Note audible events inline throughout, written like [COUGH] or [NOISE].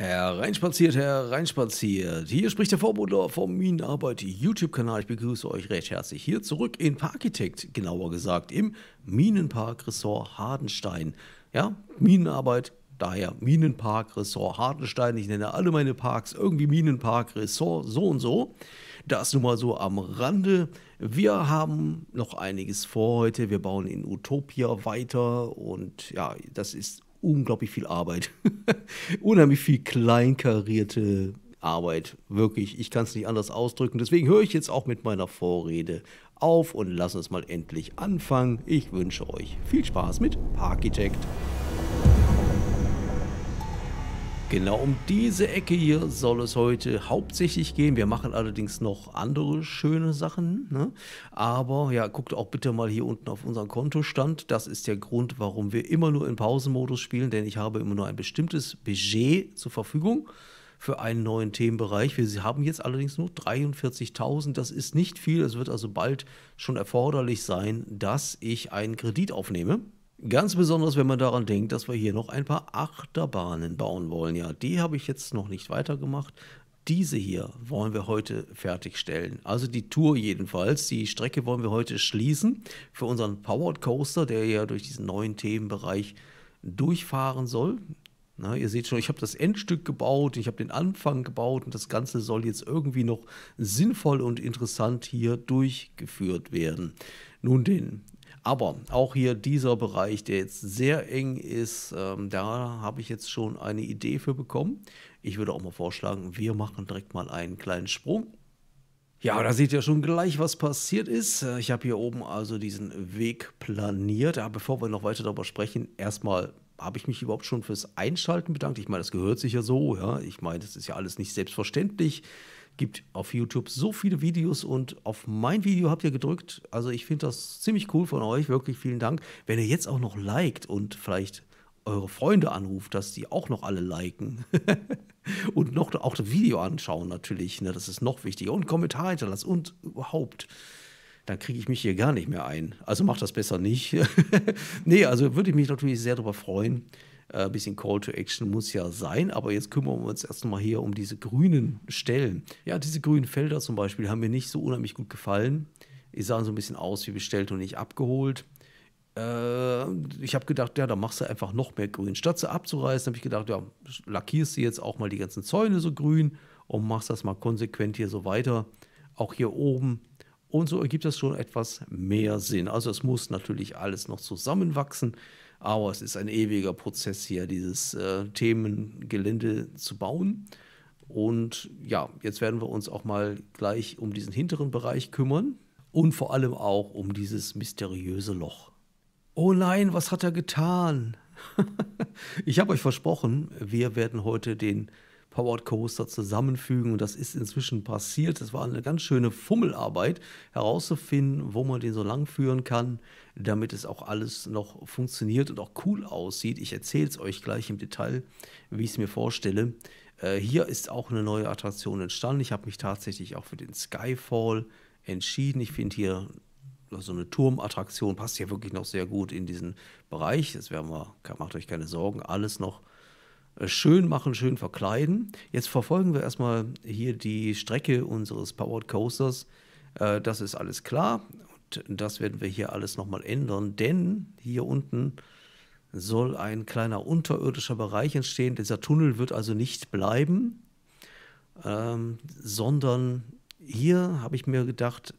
Hereinspaziert, hereinspaziert. Hier spricht der Vorbote vom Minenarbeit YouTube-Kanal. Ich begrüße euch recht herzlich hier zurück in Parkitekt, genauer gesagt im Minenpark Ressort Hardenstein. Ja, Minenarbeit, daher Minenpark Ressort Hardenstein. Ich nenne alle meine Parks irgendwie Minenpark Ressort so und so. Das nun mal so am Rande. Wir haben noch einiges vor heute. Wir bauen in Utopia weiter und ja, das ist unglaublich viel Arbeit. [LAUGHS] Unheimlich viel kleinkarierte Arbeit. Wirklich, ich kann es nicht anders ausdrücken. Deswegen höre ich jetzt auch mit meiner Vorrede auf und lasse es mal endlich anfangen. Ich wünsche euch viel Spaß mit Parkitect. Genau um diese Ecke hier soll es heute hauptsächlich gehen. Wir machen allerdings noch andere schöne Sachen. Ne? Aber ja, guckt auch bitte mal hier unten auf unseren Kontostand. Das ist der Grund, warum wir immer nur in Pausenmodus spielen, denn ich habe immer nur ein bestimmtes Budget zur Verfügung für einen neuen Themenbereich. Wir haben jetzt allerdings nur 43.000. Das ist nicht viel. Es wird also bald schon erforderlich sein, dass ich einen Kredit aufnehme. Ganz besonders, wenn man daran denkt, dass wir hier noch ein paar Achterbahnen bauen wollen. Ja, die habe ich jetzt noch nicht weitergemacht. Diese hier wollen wir heute fertigstellen. Also die Tour jedenfalls. Die Strecke wollen wir heute schließen für unseren Powered Coaster, der ja durch diesen neuen Themenbereich durchfahren soll. Na, ihr seht schon, ich habe das Endstück gebaut, ich habe den Anfang gebaut und das Ganze soll jetzt irgendwie noch sinnvoll und interessant hier durchgeführt werden. Nun denn, aber auch hier dieser Bereich, der jetzt sehr eng ist, ähm, da habe ich jetzt schon eine Idee für bekommen. Ich würde auch mal vorschlagen, wir machen direkt mal einen kleinen Sprung ja, da seht ihr schon gleich, was passiert ist. Äh, ich habe hier oben also diesen Weg planiert. Aber bevor wir noch weiter darüber sprechen, erstmal habe ich mich überhaupt schon fürs Einschalten bedankt. Ich meine, das gehört sich ja so. Ja? Ich meine, das ist ja alles nicht selbstverständlich. Gibt auf YouTube so viele Videos und auf mein Video habt ihr gedrückt. Also ich finde das ziemlich cool von euch. Wirklich vielen Dank. Wenn ihr jetzt auch noch liked und vielleicht eure Freunde anruft, dass die auch noch alle liken [LAUGHS] und noch auch das Video anschauen natürlich. Ne? Das ist noch wichtiger. Und Kommentare hinterlassen und überhaupt. Dann kriege ich mich hier gar nicht mehr ein. Also macht das besser nicht. [LAUGHS] nee, also würde ich mich natürlich sehr darüber freuen. Äh, ein äh, bisschen Call to Action muss ja sein, aber jetzt kümmern wir uns erstmal hier um diese grünen Stellen. Ja, diese grünen Felder zum Beispiel haben mir nicht so unheimlich gut gefallen. Die sahen so ein bisschen aus wie bestellt und nicht abgeholt. Äh, ich habe gedacht, ja, da machst du einfach noch mehr grün. Statt sie abzureißen, habe ich gedacht, ja, lackierst du jetzt auch mal die ganzen Zäune so grün und machst das mal konsequent hier so weiter. Auch hier oben und so ergibt das schon etwas mehr Sinn. Also es muss natürlich alles noch zusammenwachsen. Aber es ist ein ewiger Prozess hier, dieses äh, Themengelände zu bauen. Und ja, jetzt werden wir uns auch mal gleich um diesen hinteren Bereich kümmern und vor allem auch um dieses mysteriöse Loch. Oh nein, was hat er getan? [LAUGHS] ich habe euch versprochen, wir werden heute den Powered Coaster zusammenfügen. Und das ist inzwischen passiert. Das war eine ganz schöne Fummelarbeit, herauszufinden, wo man den so lang führen kann, damit es auch alles noch funktioniert und auch cool aussieht. Ich erzähle es euch gleich im Detail, wie ich es mir vorstelle. Äh, hier ist auch eine neue Attraktion entstanden. Ich habe mich tatsächlich auch für den Skyfall entschieden. Ich finde hier so eine Turmattraktion passt ja wirklich noch sehr gut in diesen Bereich. Das werden wir, macht euch keine Sorgen, alles noch äh, schön machen, schön verkleiden. Jetzt verfolgen wir erstmal hier die Strecke unseres Powered Coasters. Äh, das ist alles klar und das werden wir hier alles nochmal ändern, denn hier unten soll ein kleiner unterirdischer Bereich entstehen. Dieser Tunnel wird also nicht bleiben, ähm, sondern hier habe ich mir gedacht,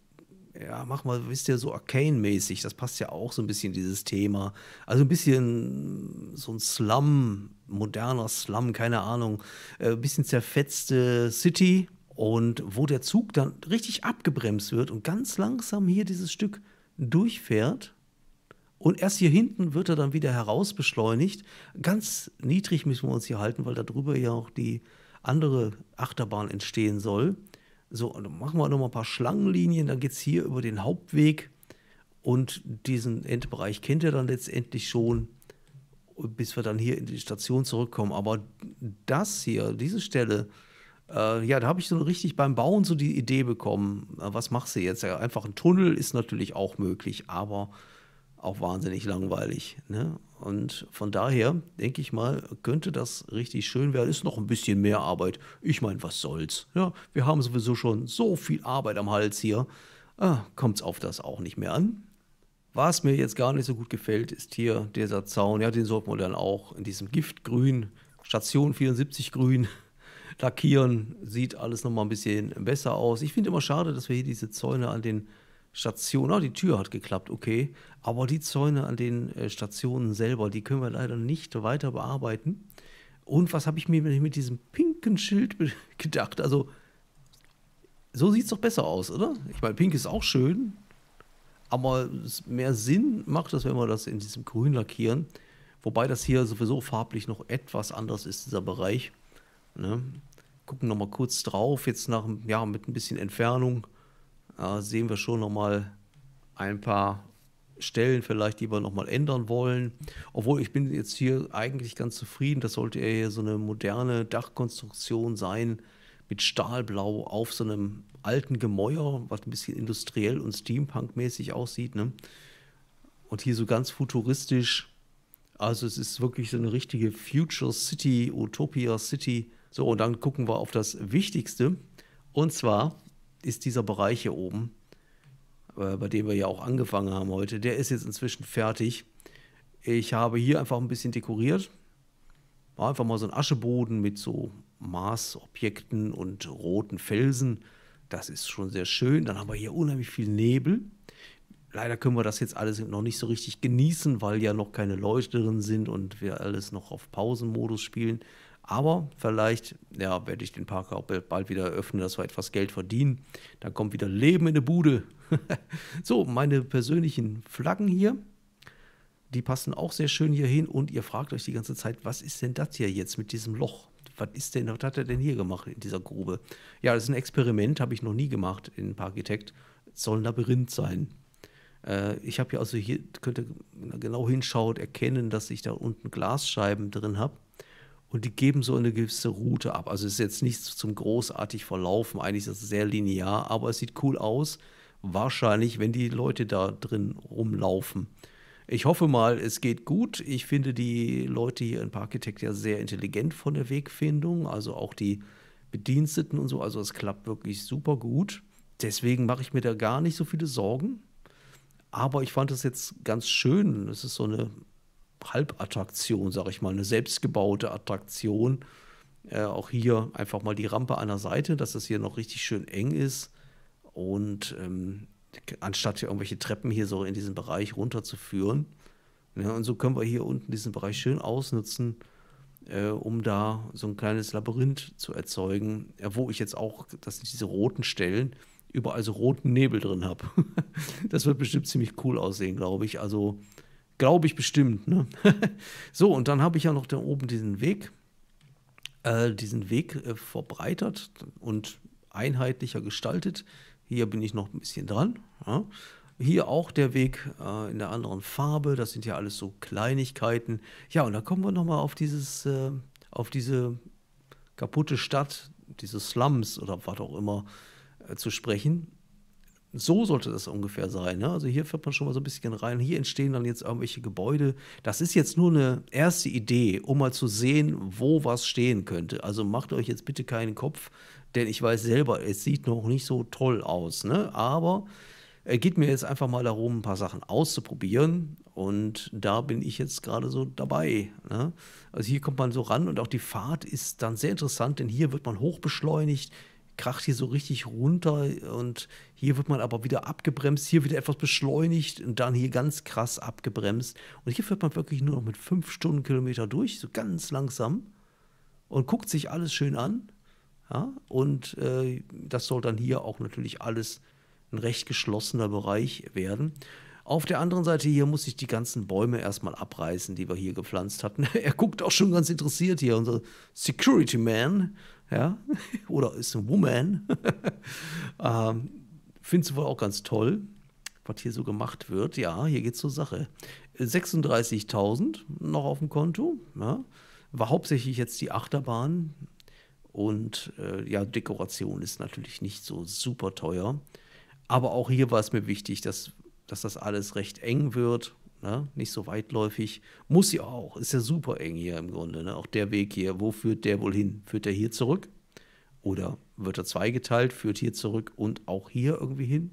ja, mach mal, wisst ihr, so Arcane-mäßig, das passt ja auch so ein bisschen dieses Thema. Also ein bisschen so ein Slum, moderner Slum, keine Ahnung, äh, ein bisschen zerfetzte City und wo der Zug dann richtig abgebremst wird und ganz langsam hier dieses Stück durchfährt. Und erst hier hinten wird er dann wieder herausbeschleunigt. Ganz niedrig müssen wir uns hier halten, weil da drüber ja auch die andere Achterbahn entstehen soll. So, dann machen wir nochmal ein paar Schlangenlinien, dann geht es hier über den Hauptweg und diesen Endbereich kennt ihr dann letztendlich schon, bis wir dann hier in die Station zurückkommen. Aber das hier, diese Stelle, äh, ja, da habe ich so richtig beim Bauen so die Idee bekommen, äh, was machst du jetzt? einfach ein Tunnel ist natürlich auch möglich, aber auch wahnsinnig langweilig. Ne? Und von daher denke ich mal, könnte das richtig schön werden. Ist noch ein bisschen mehr Arbeit. Ich meine, was soll's? Ja, wir haben sowieso schon so viel Arbeit am Hals hier. Ah, kommt's auf das auch nicht mehr an. Was mir jetzt gar nicht so gut gefällt, ist hier dieser Zaun. Ja, den sollten wir dann auch in diesem Giftgrün, Station 74 Grün, lackieren. Sieht alles nochmal ein bisschen besser aus. Ich finde immer schade, dass wir hier diese Zäune an den Station, oh, die Tür hat geklappt, okay. Aber die Zäune an den äh, Stationen selber, die können wir leider nicht weiter bearbeiten. Und was habe ich mir mit diesem pinken Schild [LAUGHS] gedacht? Also, so sieht es doch besser aus, oder? Ich meine, pink ist auch schön, aber mehr Sinn macht das, wenn wir das in diesem Grün lackieren. Wobei das hier sowieso farblich noch etwas anders ist, dieser Bereich. Ne? Gucken nochmal kurz drauf, jetzt nach, ja, mit ein bisschen Entfernung äh, sehen wir schon nochmal ein paar Stellen vielleicht, die wir nochmal ändern wollen. Obwohl ich bin jetzt hier eigentlich ganz zufrieden. Das sollte eher so eine moderne Dachkonstruktion sein mit Stahlblau auf so einem alten Gemäuer, was ein bisschen industriell und steampunkmäßig aussieht. Ne? Und hier so ganz futuristisch. Also es ist wirklich so eine richtige Future City, Utopia City. So, und dann gucken wir auf das Wichtigste. Und zwar ist dieser Bereich hier oben, äh, bei dem wir ja auch angefangen haben heute, der ist jetzt inzwischen fertig. Ich habe hier einfach ein bisschen dekoriert. War einfach mal so ein Ascheboden mit so Marsobjekten und roten Felsen. Das ist schon sehr schön. Dann haben wir hier unheimlich viel Nebel. Leider können wir das jetzt alles noch nicht so richtig genießen, weil ja noch keine Leute drin sind und wir alles noch auf Pausenmodus spielen. Aber vielleicht ja, werde ich den Park auch bald wieder öffnen, dass wir etwas Geld verdienen. Dann kommt wieder Leben in die Bude. [LAUGHS] so, meine persönlichen Flaggen hier. Die passen auch sehr schön hier hin und ihr fragt euch die ganze Zeit, was ist denn das hier jetzt mit diesem Loch? Was ist denn, was hat er denn hier gemacht in dieser Grube? Ja, das ist ein Experiment, habe ich noch nie gemacht in Parkitect. Soll ein Labyrinth sein. Äh, ich habe hier also hier, könnt ihr genau hinschaut, erkennen, dass ich da unten Glasscheiben drin habe und die geben so eine gewisse Route ab. Also es ist jetzt nichts zum großartig verlaufen, eigentlich ist es sehr linear, aber es sieht cool aus. Wahrscheinlich, wenn die Leute da drin rumlaufen. Ich hoffe mal, es geht gut. Ich finde die Leute hier in Parkitect ja sehr intelligent von der Wegfindung, also auch die Bediensteten und so. Also es klappt wirklich super gut. Deswegen mache ich mir da gar nicht so viele Sorgen. Aber ich fand das jetzt ganz schön. Es ist so eine Halbattraktion, sage ich mal, eine selbstgebaute Attraktion. Äh, auch hier einfach mal die Rampe an der Seite, dass das hier noch richtig schön eng ist. Und ähm, anstatt hier irgendwelche Treppen hier so in diesen Bereich runterzuführen. Ja, ne, und so können wir hier unten diesen Bereich schön ausnutzen, äh, um da so ein kleines Labyrinth zu erzeugen, ja, äh, wo ich jetzt auch, dass ich diese roten Stellen überall so roten Nebel drin habe. [LAUGHS] das wird bestimmt ziemlich cool aussehen, glaube ich. Also Glaube ich bestimmt. Ne? [LAUGHS] so, und dann habe ich ja noch da oben diesen Weg, äh, diesen Weg äh, verbreitert und einheitlicher gestaltet. Hier bin ich noch ein bisschen dran. Ja? Hier auch der Weg äh, in der anderen Farbe. Das sind ja alles so Kleinigkeiten. Ja, und da kommen wir nochmal auf dieses, äh, auf diese kaputte Stadt, diese Slums oder was auch immer äh, zu sprechen so sollte das ungefähr sein. Ne? Also hier fährt man schon mal so ein bisschen rein. Hier entstehen dann jetzt irgendwelche Gebäude. Das ist jetzt nur eine erste Idee, um mal zu sehen, wo was stehen könnte. Also macht euch jetzt bitte keinen Kopf, denn ich weiß selber, es sieht noch nicht so toll aus. Ne? Aber es äh, geht mir jetzt einfach mal darum, ein paar Sachen auszuprobieren. Und da bin ich jetzt gerade so dabei. Ne? Also hier kommt man so ran und auch die Fahrt ist dann sehr interessant, denn hier wird man hochbeschleunigt. beschleunigt kracht hier so richtig runter und hier wird man aber wieder abgebremst, hier wieder etwas beschleunigt und dann hier ganz krass abgebremst. Und hier fährt man wirklich nur noch mit 5 Stundenkilometer durch, so ganz langsam und guckt sich alles schön an. Ja? Und äh, das soll dann hier auch natürlich alles ein recht geschlossener Bereich werden. Auf der anderen Seite hier muss ich die ganzen Bäume erstmal abreißen, die wir hier gepflanzt hatten. [LAUGHS] er guckt auch schon ganz interessiert hier, unser Security Man, ja, [LAUGHS] oder ist ein Woman. [LAUGHS] ähm, Findest du wohl auch ganz toll, was hier so gemacht wird. Ja, hier geht's zur Sache. 36.000 noch auf dem Konto. Ja. War hauptsächlich jetzt die Achterbahn. Und äh, ja, Dekoration ist natürlich nicht so super teuer. Aber auch hier war es mir wichtig, dass dass das alles recht eng wird, ne? nicht so weitläufig. Muss ja auch, ist ja super eng hier im Grunde. Ne? Auch der Weg hier, wo führt der wohl hin? Führt der hier zurück? Oder wird er zweigeteilt, führt hier zurück und auch hier irgendwie hin?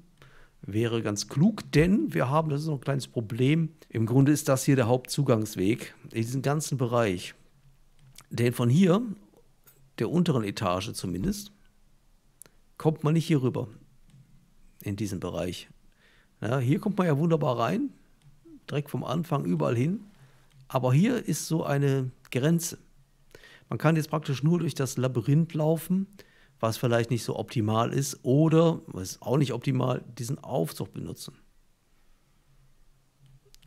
Wäre ganz klug, denn wir haben, das ist noch ein kleines Problem, im Grunde ist das hier der Hauptzugangsweg in diesem ganzen Bereich. Denn von hier, der unteren Etage zumindest, kommt man nicht hier rüber in diesen Bereich. Na, hier kommt man ja wunderbar rein, direkt vom Anfang überall hin. Aber hier ist so eine Grenze. Man kann jetzt praktisch nur durch das Labyrinth laufen, was vielleicht nicht so optimal ist, oder, was auch nicht optimal, diesen Aufzug benutzen.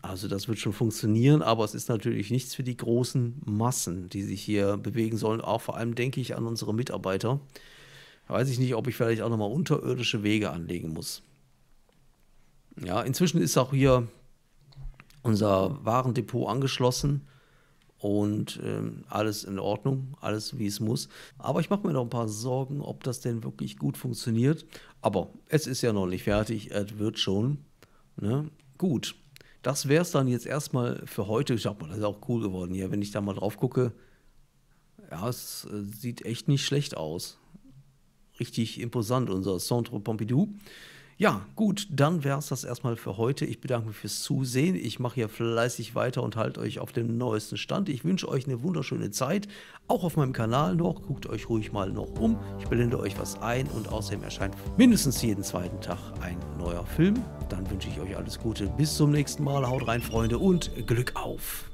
Also das wird schon funktionieren, aber es ist natürlich nichts für die großen Massen, die sich hier bewegen sollen. Auch vor allem denke ich an unsere Mitarbeiter. Da weiß ich nicht, ob ich vielleicht auch nochmal unterirdische Wege anlegen muss. Ja, inzwischen ist auch hier unser Warendepot angeschlossen und ähm, alles in Ordnung, alles wie es muss. Aber ich mache mir noch ein paar Sorgen, ob das denn wirklich gut funktioniert. Aber es ist ja noch nicht fertig, es wird schon. Ne? Gut, das wäre es dann jetzt erstmal für heute. Ich glaube, das ist auch cool geworden hier, wenn ich da mal drauf gucke. Ja, es äh, sieht echt nicht schlecht aus. Richtig imposant, unser Centre Pompidou. Ja, gut, dann wäre es das erstmal für heute. Ich bedanke mich fürs Zusehen. Ich mache hier fleißig weiter und halte euch auf dem neuesten Stand. Ich wünsche euch eine wunderschöne Zeit, auch auf meinem Kanal noch. Guckt euch ruhig mal noch um. Ich blende euch was ein und außerdem erscheint mindestens jeden zweiten Tag ein neuer Film. Dann wünsche ich euch alles Gute. Bis zum nächsten Mal. Haut rein, Freunde, und Glück auf!